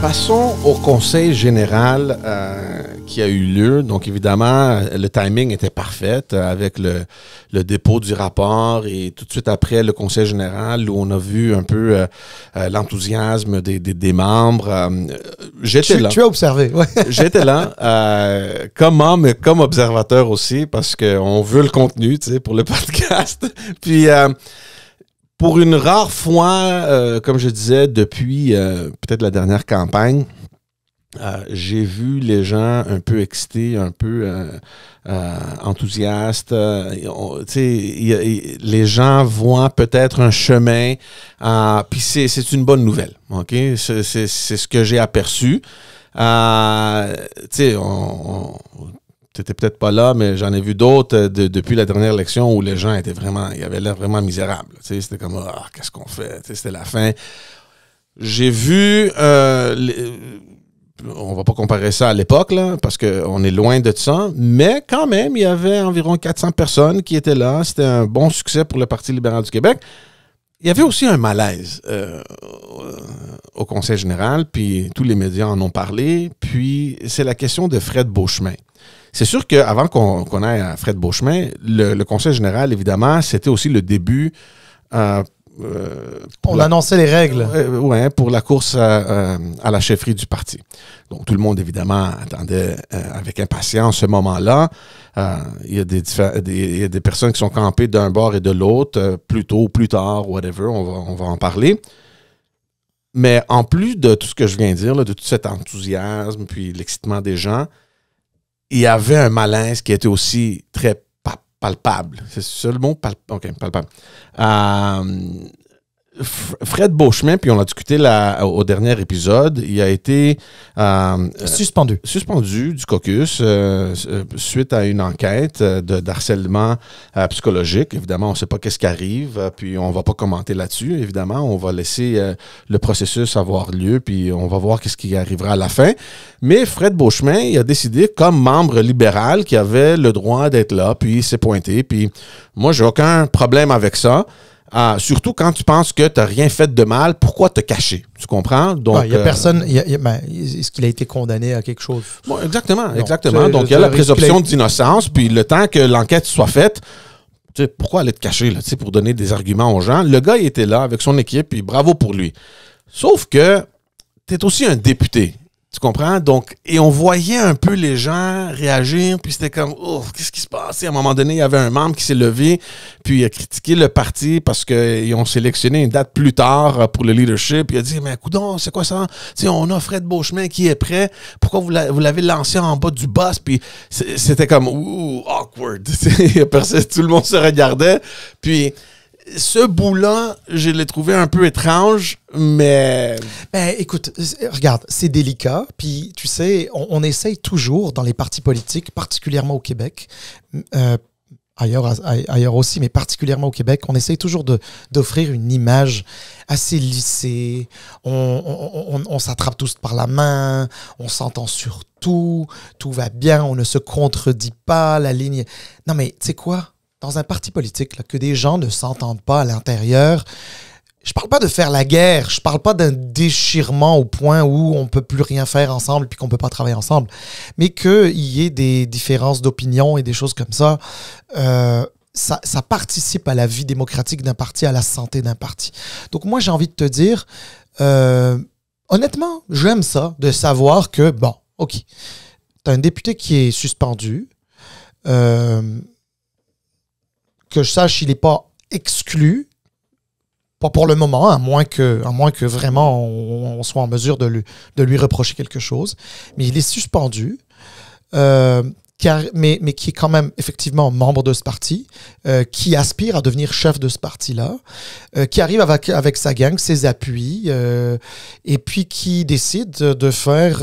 Passons au conseil général euh, qui a eu lieu. Donc, évidemment, le timing était parfait euh, avec le, dépôt du rapport et tout de suite après le conseil général où on a vu un peu euh, l'enthousiasme des, membres. J'étais là. Tu as observé, ouais. J'étais là comme homme et comme observateur aussi parce qu'on veut le contenu, tu sais, pour le podcast. Puis pour une rare fois, euh, comme je disais, depuis euh, peut-être la dernière campagne, euh, j'ai vu les gens un peu excités, un peu enthousiastes. les gens voient peut-être un chemin, puis c'est une bonne nouvelle. ok C'est ce que j'ai aperçu. tu on, on, c'était peut-être pas là, mais j'en ai vu d'autres euh, depuis la dernière élection où les gens étaient vraiment, il y avait l'air vraiment misérables. C'était comme, ah, qu'est-ce qu'on fait? C'était la fin. J'ai vu, on euh, ne on va pas comparer ça à l'époque, là, parce qu'on est loin de ça, mais quand même, il y avait environ 400 personnes qui étaient là. C'était un bon succès pour le Parti libéral du Québec. Il y avait aussi un malaise euh, au Conseil général, puis tous les médias en ont parlé. Puis c'est la question de Fred Beauchemin. C'est sûr qu'avant qu'on ait Fred Beauchemin, le, Conseil général, évidemment, c'était aussi le début. Euh, euh, pour l'annoncer les règles. Oui, pour la course euh, à, la chefferie du parti. Donc tout le monde évidemment attendait avec impatience ce moment-là. Il y, a des personnes qui sont campées d'un bord et de l'autre, plus tôt, plus tard, whatever, on va, en parler. Mais en plus de tout ce que je viens de dire, de tout cet enthousiasme, puis l'excitement des gens, il y avait un malaise qui était aussi très palpable. C'est ça le mot? palpable. Euh, Fred Beauchemin, puis on l'a discuté là au dernier épisode, il a été euh, suspendu. Euh, suspendu du caucus euh, suite à une enquête de d'harcèlement psychologique. Évidemment, on ne sait pas qu'est-ce qui arrive, puis on ne va pas commenter là-dessus. Évidemment, on va laisser le processus avoir lieu, puis on va voir qu'est-ce qui arrivera à la fin. Mais Fred Beauchemin, il a décidé, comme membre libéral, qui avait le droit d'être là, puis il s'est pointé. Puis moi, j'ai aucun problème avec ça. Ah, surtout quand tu penses que tu n'as rien fait de mal, pourquoi te cacher? Tu comprends? Donc, il y a euh, personne. Ben, est-ce qu'il a été condamné à quelque chose? exactement, exactement. Donc, il y a la présomption d'innocence, puis le temps que l'enquête soit faite, pourquoi aller te cacher pour donner des arguments aux gens? Le gars, était là avec son équipe, puis bravo pour lui. Sauf que tu es aussi un député. Tu comprends? Donc, et on voyait un peu les gens réagir, puis c'était comme, oh, qu'est-ce qui se passe? à un moment donné, il y avait un membre qui s'est levé, puis il a critiqué le parti parce qu'ils ont sélectionné une date plus tard pour le leadership. Il a dit, mais coudon, c'est quoi ça? sais, on a Fred Beauchemin qui est prêt. Pourquoi vous l'avez lancé en bas du boss? Puis c'était comme, ouh, awkward. tout le monde se regardait. Puis, ce bout-là, je l'ai trouvé un peu étrange, mais... Ben, écoute, regarde, c'est délicat. Puis, tu sais, on, essaye toujours dans les partis politiques, particulièrement au Québec, euh, ailleurs, ailleurs aussi, mais particulièrement au Québec, on essaye toujours d'offrir une image assez lissée. On, on, on s'attrape tous par la main, on s'entend sur tout, tout va bien, on ne se contredit pas, la ligne... Non, mais tu sais quoi dans un parti politique, que des gens ne s'entendent pas à l'intérieur, je parle pas de faire la guerre, je parle pas d'un déchirement au point où on peut plus rien faire ensemble puis qu'on peut pas travailler ensemble, mais qu'il y ait des différences d'opinion et des choses comme euh, ça, ça, participe à la vie démocratique d'un parti, à la santé d'un parti. Donc moi j'ai envie de te dire, euh, honnêtement, j'aime ça, de savoir que, bon, ok, tu as un député qui est suspendu, euh, que sache, il n'est pas exclu. Pas pour le moment, hein, à moins que, à moins que vraiment on, soit en mesure de lui, de lui, reprocher quelque chose. Mais il est suspendu. Euh, car, mais, mais, qui est quand même effectivement membre de ce parti, euh, qui aspire à devenir chef de ce parti-là, euh, qui arrive avec, avec, sa gang, ses appuis, et puis qui décide de faire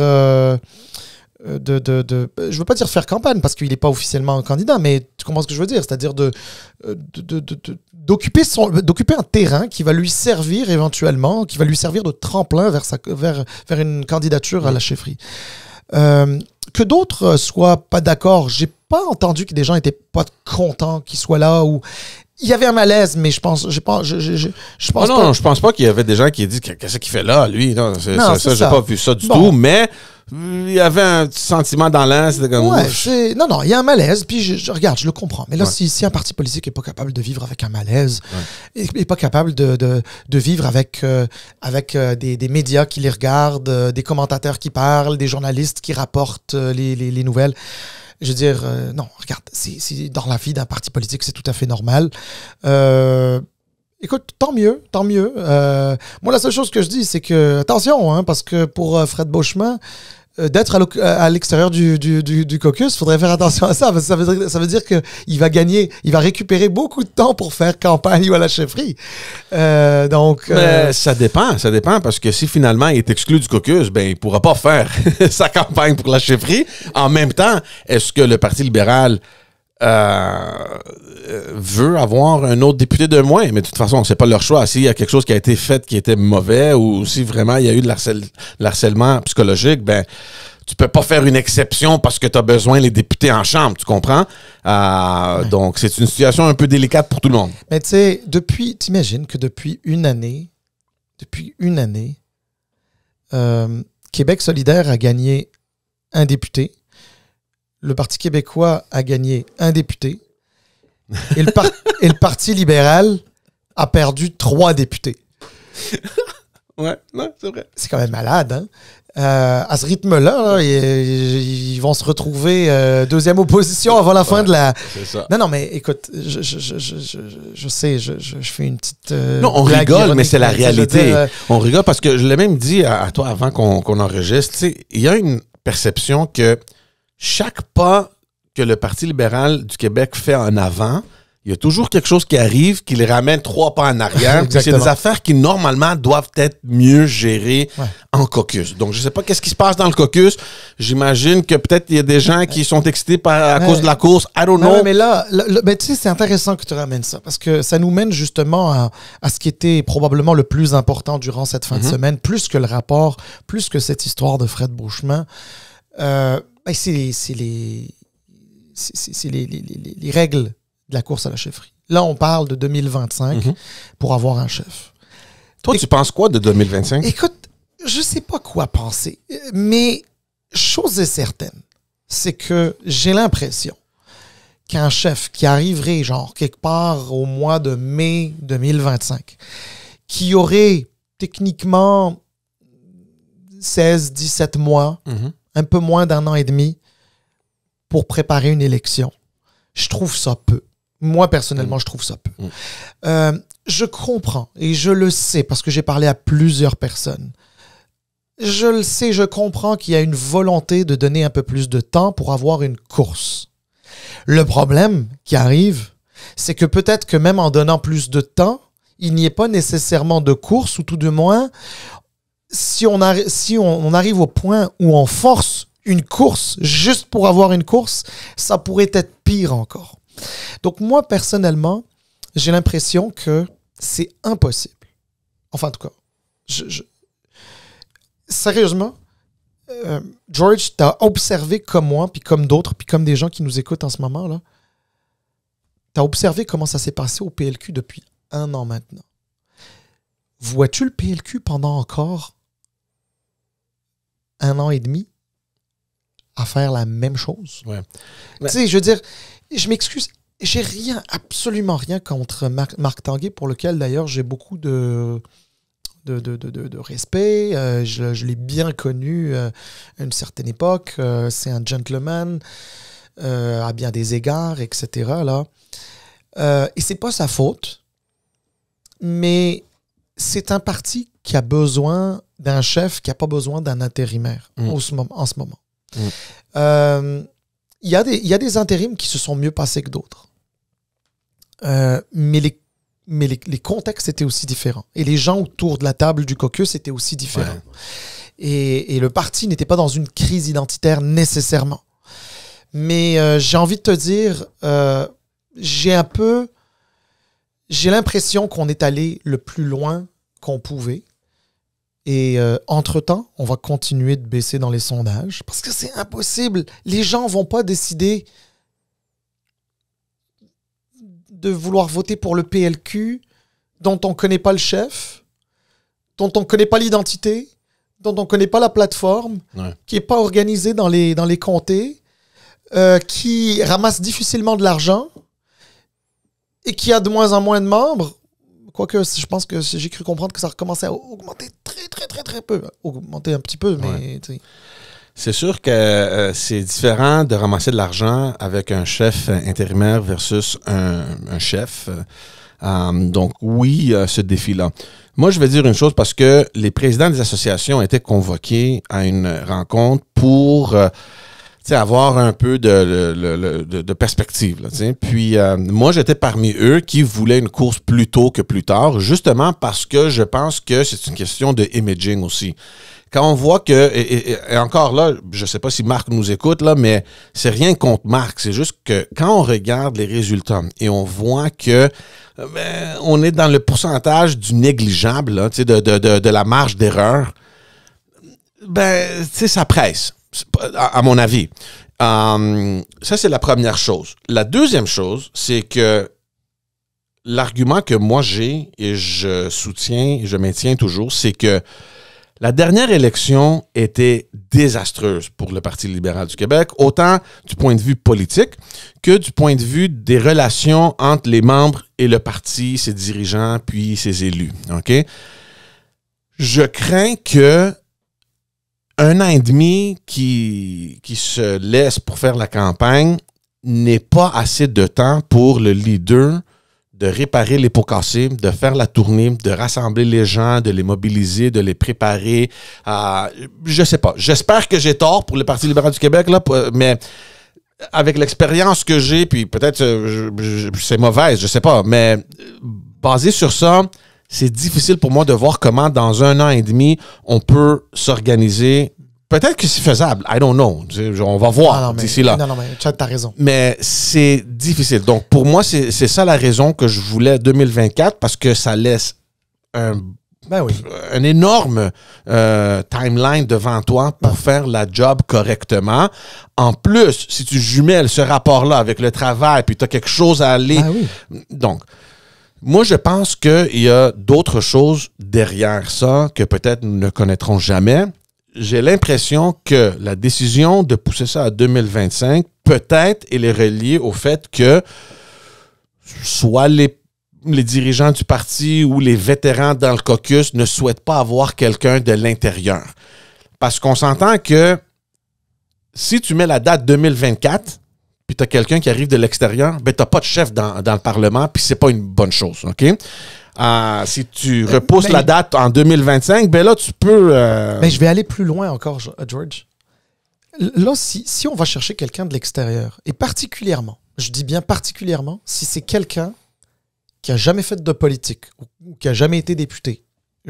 euh, de, de, de, euh, je veux pas dire faire campagne parce qu'il n'est pas officiellement candidat, mais tu comprends ce que je veux dire, c'est-à-dire euh, de, d'occuper, son, d'occuper un terrain qui va lui servir éventuellement, qui va lui servir de tremplin vers, sa, vers, vers une candidature à la chefferie. que d'autres soient pas d'accord, j'ai pas entendu que des gens étaient pas contents qu'il soit là ou il y avait un malaise, mais je pense, je pense, je, je, je pense ah pas. je pense pas qu'il y avait des gens qui disent qu'est-ce qu'il fait là, lui. Non, non ça, j'ai pas vu ça du tout. Mais il y avait un sentiment dans comme. Non, non, il y a un malaise, puis je, regarde, je le comprends. Mais là, si, si, un parti politique n'est pas capable de vivre avec un malaise, n'est pas capable de, de, vivre avec, euh, avec euh, des, médias qui les regardent, euh, des commentateurs qui parlent, des journalistes qui rapportent les, les, nouvelles. Je veux dire, non, regarde, c'est dans la vie d'un parti politique, c'est tout à fait normal. Écoute, tant mieux, tant mieux. moi, la seule chose que je dis, c'est que, attention, hein, parce que pour Fred Beauchemin, euh, d'être à l'extérieur du, du, du, caucus. Faudrait faire attention à ça, ça veut dire, ça que il va gagner, il va récupérer beaucoup de temps pour faire campagne ou à la chefferie. Euh, donc. Euh, ça dépend, ça dépend, parce que si finalement il est exclu du caucus, ben il pourra pas faire sa campagne pour la chefferie. En même temps, est-ce que le Parti libéral euh, veut avoir un autre député de moins. Mais de toute façon, c'est pas leur choix. S'il y a quelque chose qui a été fait qui était mauvais ou si vraiment il y a eu de l'harcèlement psychologique, ben tu peux pas faire une exception parce que tu as besoin les députés en chambre, tu comprends? Euh, donc, c'est une situation un peu délicate pour tout le monde. Mais tu sais, depuis, t'imagines que depuis une année, depuis une année, euh, Québec solidaire a gagné un député le Parti québécois a gagné un député et le, Parti libéral a perdu trois députés. ouais, non, c'est vrai. C'est quand même malade, hein? Euh, à ce rythme-là, ils, vont se retrouver euh, deuxième opposition avant la fin de la. Ça. Non, non, mais écoute, je, je, sais, je, fais une petite. Euh, non, on rigole, mais c'est la réalité. on rigole parce que je l'ai même dit à, toi avant qu'on enregistre. Il y a une perception que chaque pas que le Parti libéral du Québec fait en avant, il y a toujours quelque chose qui arrive qui les ramène trois pas en arrière. c'est des affaires qui, normalement, doivent être mieux gérées en caucus. Donc, je ne sais pas qu'est-ce qui se passe dans le caucus. J'imagine que peut-être il y a des gens qui sont excités par, à cause de la course. I don't know. mais là, tu sais, c'est intéressant que tu ramènes ça parce que ça nous mène justement à, à ce qui était probablement le plus important durant cette fin de mhm. semaine, plus que le rapport, plus que cette histoire de Fred Bouchemin c'est les, règles de la course à la chefferie. Là, on parle de 2025 mhm. pour avoir un chef. Toi, tu penses quoi de 2025? Écoute, je ne sais pas quoi penser, mais chose est certaine, c'est que j'ai l'impression qu'un chef qui arriverait, genre, quelque part au mois de mai 2025, qui aurait techniquement 16, 17 mois mhm un peu moins d'un an et demi pour préparer une élection. Je trouve ça peu. Moi, personnellement, mm. je trouve ça peu. Mm. Euh, je comprends et je le sais parce que j'ai parlé à plusieurs personnes. Je le sais, je comprends qu'il y a une volonté de donner un peu plus de temps pour avoir une course. Le problème qui arrive, c'est que peut-être que même en donnant plus de temps, il n'y ait pas nécessairement de course, ou tout de moins, si, on, si on, arrive au point où on force une course juste pour avoir une course, ça pourrait être pire encore. Donc moi, personnellement, j'ai l'impression que c'est impossible. Enfin, en tout cas, sérieusement, euh, George, tu as observé comme moi, puis comme d'autres, puis comme des gens qui nous écoutent en ce moment, là, tu as observé comment ça s'est passé au PLQ depuis un an maintenant. Vois-tu le PLQ pendant encore un an et demi à faire la même chose. je veux dire, je m'excuse, j'ai rien, absolument rien contre Marc, Tanguay, pour lequel d'ailleurs j'ai beaucoup de, de, respect. Euh, je, l'ai bien connu euh, à une certaine époque. Euh, c'est un gentleman à bien des égards, etc. Là. et c'est pas sa faute, mais c'est un parti qui a besoin d'un chef qui n'a pas besoin d'un intérimaire mm. en, ce moment, en ce moment. il y, a des, il des intérims qui se sont mieux passés que d'autres. Euh, mais les, les, contextes étaient aussi différents. Et les gens autour de la table du caucus étaient aussi différents. Et, le parti n'était pas dans une crise identitaire nécessairement. Mais euh, j'ai envie de te dire, euh, j'ai un peu. J'ai l'impression qu'on est allé le plus loin qu'on pouvait et euh, entre-temps, on va continuer de baisser dans les sondages parce que c'est impossible. Les gens vont pas décider de vouloir voter pour le PLQ dont on ne connaît pas le chef, dont on ne connaît pas l'identité, dont on ne connaît pas la plateforme, qui n'est pas organisée dans les, dans les comtés, euh, qui ramasse difficilement de l'argent et qui a de moins en moins de membres Quoique, je pense que j'ai cru comprendre que ça recommençait à augmenter très, très, très, très peu. Augmenter un petit peu, mais. C'est sûr que euh, c'est différent de ramasser de l'argent avec un chef intérimaire versus un, chef. Euh, donc oui, ce défi-là. Moi, je vais dire une chose parce que les présidents des associations étaient convoqués à une rencontre pour euh, avoir un peu de, de, perspective. Puis euh, moi, j'étais parmi eux qui voulaient une course plus tôt que plus tard, justement parce que je pense que c'est une question de imaging aussi. Quand on voit que, et, encore là, je ne sais pas si Marc nous écoute, là, mais c'est rien contre Marc, c'est juste que quand on regarde les résultats et on voit que ben, on est dans le pourcentage du négligeable, là, de, de, de la marge d'erreur, ben, tu sais, ça presse à, mon avis. Euh, ça, c'est la première chose. La deuxième chose, c'est que l'argument que moi j'ai et je soutiens, et je maintiens toujours, c'est que la dernière élection était désastreuse pour le Parti libéral du Québec, autant du point de vue politique que du point de vue des relations entre les membres et le parti, ses dirigeants, puis ses élus. OK? Je crains que un an et demi qui, qui se laisse pour faire la campagne n'est pas assez de temps pour le leader de réparer les pots cassés, de faire la tournée, de rassembler les gens, de les mobiliser, de les préparer. À, je sais pas. J'espère que j'ai tort pour le Parti libéral du Québec, là, mais avec l'expérience que j'ai, puis peut-être euh, c'est mauvaise, je sais pas, mais euh, basé sur ça, c'est difficile pour moi de voir comment dans un an et demi, on peut s'organiser. Peut-être que c'est faisable, I don't know. On va voir d'ici là. Non, non, mais tu as raison. Mais c'est difficile. Donc, pour moi, c'est ça la raison que je voulais 2024 parce que ça laisse un ben énorme euh, timeline devant toi pour ah. faire la job correctement. En plus, si tu jumelles ce rapport-là avec le travail, puis tu as quelque chose à aller. Ben oui. Donc, moi, je pense qu'il y a d'autres choses derrière ça que peut-être nous ne connaîtrons jamais. J'ai l'impression que la décision de pousser ça à 2025, peut-être, elle est reliée au fait que soit les les dirigeants du parti ou les vétérans dans le caucus ne souhaitent pas avoir quelqu'un de l'intérieur. Parce qu'on s'entend que si tu mets la date 2024, puis t'as quelqu'un qui arrive de l'extérieur, ben t'as pas de chef dans, le Parlement, puis c'est pas une bonne chose, OK? Ah, si tu euh, repousses la ben- date en 2025, ben là, tu peux... Mais euh, ben, je vais aller plus loin encore, euh, George. Là, si, si on va chercher quelqu'un de l'extérieur, et particulièrement, je dis bien particulièrement, si c'est quelqu'un qui a jamais fait de politique, ou qui a jamais été député,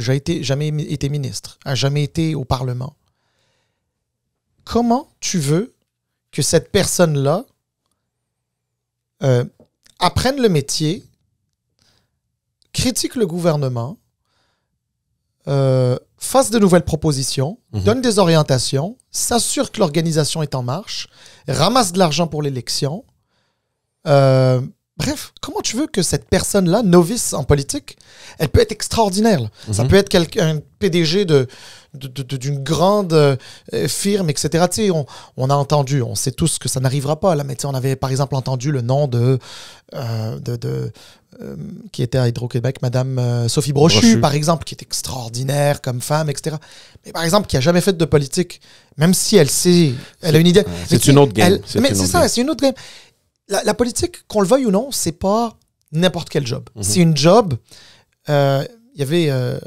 été, jamais été ministre, a jamais été au Parlement, comment tu veux que cette personne-là euh, apprennent le métier, critiquent le gouvernement, euh, fassent de nouvelles propositions, mhm. donnent des orientations, s'assurent que l'organisation est en marche, ramassent de l'argent pour l'élection, euh, Bref, comment tu veux que cette personne-là, novice en politique, elle peut être extraordinaire. Ça mhm. peut être quelqu'un, PDG de, d'une grande euh, firme, etc. on, a entendu, on sait tous que ça n'arrivera pas. Là, mais on avait par exemple entendu le nom de, euh, de, euh, qui était à Hydro-Québec, Madame Sophie Brochu, par exemple, qui est extraordinaire comme femme, etc. Mais par exemple, qui a jamais fait de politique, même si elle sait, elle a une idée. C'est une autre game. mais c'est ça, c'est une autre game la, politique, qu'on le veuille ou non, c'est pas n'importe quel job. Mhm. C'est une job. Il euh, y avait euh,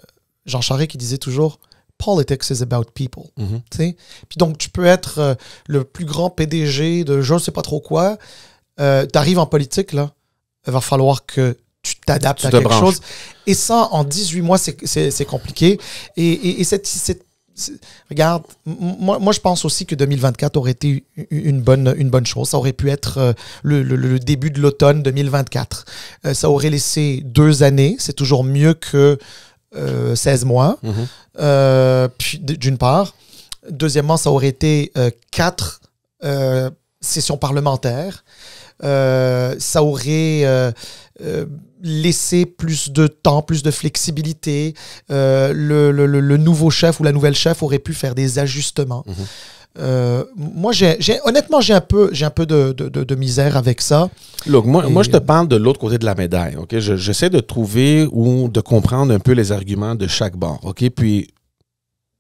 Jean Charest qui disait toujours Politics is about people. Mhm. Puis donc, tu peux être euh, le plus grand PDG de je ne sais pas trop quoi. tu arrives en politique, il va falloir que tu t'adaptes à quelque chose. Et ça, en 18 mois, c'est compliqué. Et, cette, cette Regarde, moi, moi, je pense aussi que 2024 aurait été une bonne, une bonne chose. Ça aurait pu être euh, le, début de l'automne 2024. Euh, ça aurait laissé deux années. C'est toujours mieux que 16 euh, mois, mm-hmm. d'une part. Deuxièmement, ça aurait été quatre sessions parlementaires. ça aurait laisser plus de temps, plus de flexibilité. Euh, le, nouveau chef ou la nouvelle chef aurait pu faire des ajustements. Mhm. Euh, moi, j'ai, honnêtement, j'ai un peu, j'ai un peu de, misère avec ça. Look, moi, je te euh, parle de l'autre côté de la médaille. Ok, j'essaie de trouver ou de comprendre un peu les arguments de chaque bord. Ok, puis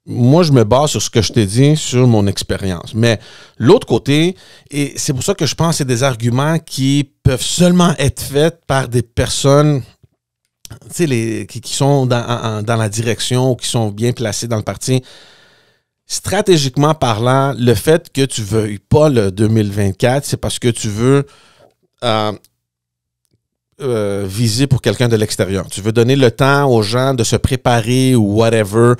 moi, je me base sur ce que je t'ai dit, sur mon expérience. Mais l'autre côté, et c'est pour ça que je pense que c'est des arguments qui peuvent seulement être faits par des personnes les, qui, sont dans, la direction ou qui sont bien placées dans le parti. Stratégiquement parlant, le fait que tu ne veuilles pas le 2024, c'est parce que tu veux euh, euh, visé pour quelqu'un de l'extérieur. Tu veux donner le temps aux gens de se préparer ou whatever.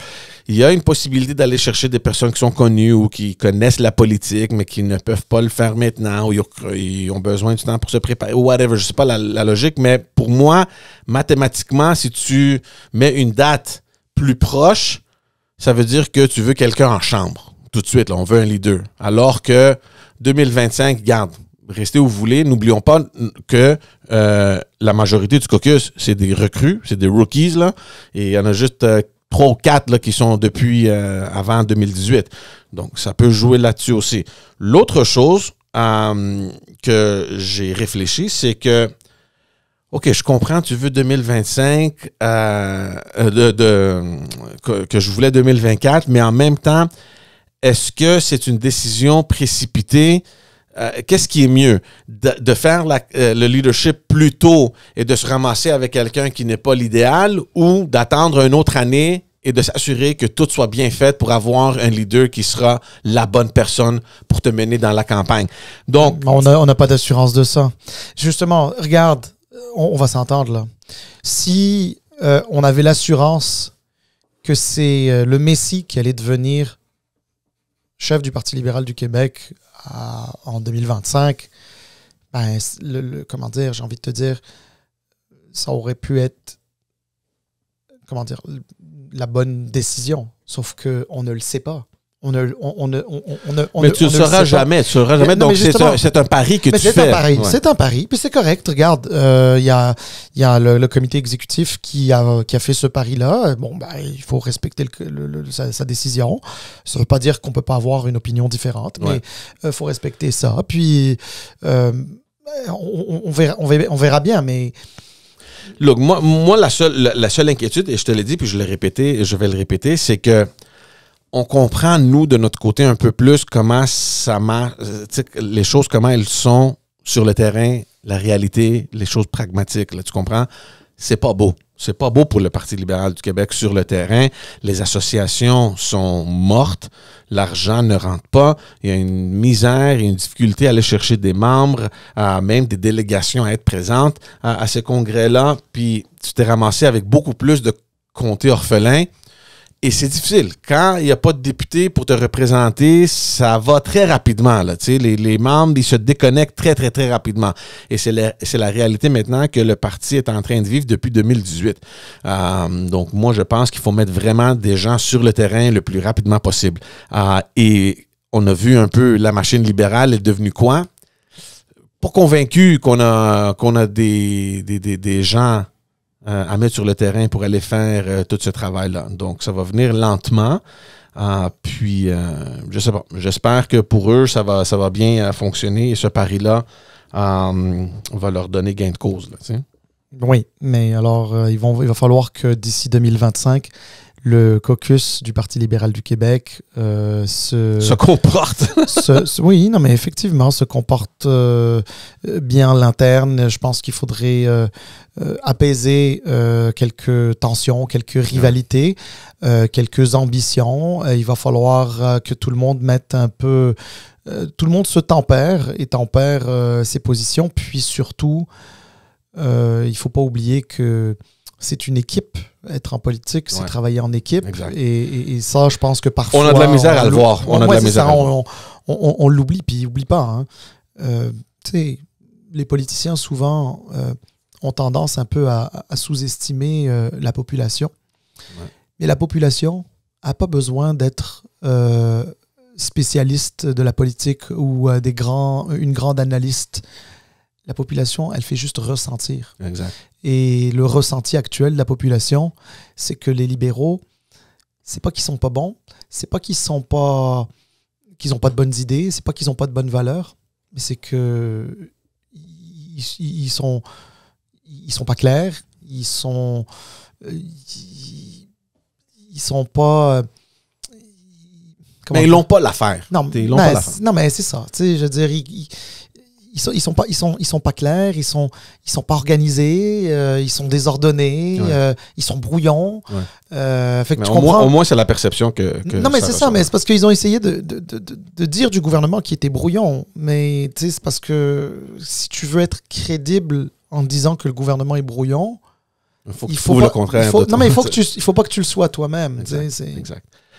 Il y a une possibilité d'aller chercher des personnes qui sont connues ou qui connaissent la politique, mais qui ne peuvent pas le faire maintenant ou ils ont besoin du temps pour se préparer ou whatever. Je ne sais pas la, logique, mais pour moi, mathématiquement, si tu mets une date plus proche, ça veut dire que tu veux quelqu'un en chambre tout de suite. on veut un leader. Alors que 2025, garde restez où vous voulez. N'oublions pas que euh, la majorité du caucus, c'est des recrues, c'est des rookies, là. Et il y en a juste euh, trois ou quatre qui sont depuis euh, avant 2018. Donc, ça peut jouer là-dessus aussi. L'autre chose que j'ai réfléchi, c'est que, OK, je comprends, tu veux 2025, que je voulais 2024, mais en même temps, est-ce que c'est une décision précipitée? Euh, qu'est-ce qui est mieux? De, faire euh, le leadership plus tôt et de se ramasser avec quelqu'un qui n'est pas l'idéal ou d'attendre une autre année et de s'assurer que tout soit bien fait pour avoir un leader qui sera la bonne personne pour te mener dans la campagne. Donc. On n'a pas d'assurance de ça. Justement, regarde, on, va s'entendre là. Si euh, on avait l'assurance que c'est le Messie qui allait devenir chef du Parti libéral du Québec en 2025, ben, comment dire, j'ai envie de te dire, ça aurait pu être comment dire, la bonne décision. Sauf qu'on ne le sait pas on ne, on, on, on, mais tu ne sauras jamais, tu sauras jamais. Donc, c'est un, pari que tu fais. C'est un pari, c'est un pari. Puis c'est correct, regarde, euh, il y a, y le, comité exécutif qui a, qui a fait ce pari-là. Bon, bah, il faut respecter sa, décision. Ça ne veut pas dire qu'on peut pas avoir une opinion différente, mais il euh, faut respecter ça. Puis, euh, on, verra, on, verra, bien, mais... Look, moi, la, seule, la, seule inquiétude, et je te l'ai dit, puis je l'ai répété, je vais le répéter, c'est que on comprend, nous, de notre côté, un peu plus comment ça marche, euh, les choses, comment elles sont sur le terrain, la réalité, les choses pragmatiques. Là, tu comprends? C'est pas beau. C'est pas beau pour le Parti libéral du Québec sur le terrain. Les associations sont mortes. L'argent ne rentre pas. Il y a une misère, une difficulté à aller chercher des membres, même des délégations à être présentes à, à ces congrès-là. Puis tu t'es ramassé avec beaucoup plus de comtés orphelins et c'est difficile. Quand il n'y a pas de député pour te représenter, ça va très rapidement. Là, les, les membres, ils se déconnectent très, très, très rapidement. Et c'est la, réalité maintenant que le parti est en train de vivre depuis 2018. Euh, donc, moi, je pense qu'il faut mettre vraiment des gens sur le terrain le plus rapidement possible. Euh, et on a vu un peu la machine libérale est devenue quoi? Pour convaincu qu'on a, qu'on a des, des, des, des gens euh, à mettre sur le terrain pour aller faire euh, tout ce travail-là. Donc, ça va venir lentement. Ah, puis, je euh, je sais pas. J'espère que pour eux, ça va, ça va bien fonctionner et ce pari-là va leur donner gain de cause. oui, mais alors, il va falloir que d'ici 2025, le caucus du Parti libéral du Québec euh, se, se comporte. se, oui, non, mais effectivement, se comporte euh, bien l'interne. Je pense qu'il faudrait euh, apaiser quelques tensions, quelques rivalités, quelques ambitions. il va falloir que tout le monde mette un peu. tout le monde se tempère et tempère ses positions. Puis surtout, il ne faut pas oublier que c'est une équipe. Être en politique, c'est travailler en équipe. Et, ça, je pense que parfois. On a de la misère à le voir. On a de la misère. On, l'oublie, puis oublie pas. Hein. Euh, les politiciens, souvent, euh, ont tendance un peu à, sous-estimer euh, la population. Mais la population n'a pas besoin d'être spécialiste de la politique ou des grands, une grande analyste la population, elle fait juste ressentir. Exact. Et le ressenti actuel de la population, c'est que les libéraux, c'est pas qu'ils sont pas bons, c'est pas qu'ils sont pas qu'ils ont pas de bonnes idées, c'est pas qu'ils ont pas de bonnes valeurs, mais c'est que ils, sont ils sont pas clairs, ils sont ils, sont pas mais ben, ils l'ont pas l'affaire. Non, non, mais c'est ça. je veux dire, ils sont, sont pas, ils sont, ils sont pas clairs, ils sont, ils sont pas organisés, euh, ils sont désordonnés, euh, ils sont brouillants. Euh, au, moins, c'est la perception que. que non, mais c'est ça, mais c'est parce qu'ils ont essayé de, de, de, de, dire du gouvernement qui était brouillant. Mais c'est parce que si tu veux être crédible en disant que le gouvernement est brouillant, il faut, le contraire. non, mais il faut que tu, il faut pas que tu le sois toi-même. Exact. exact.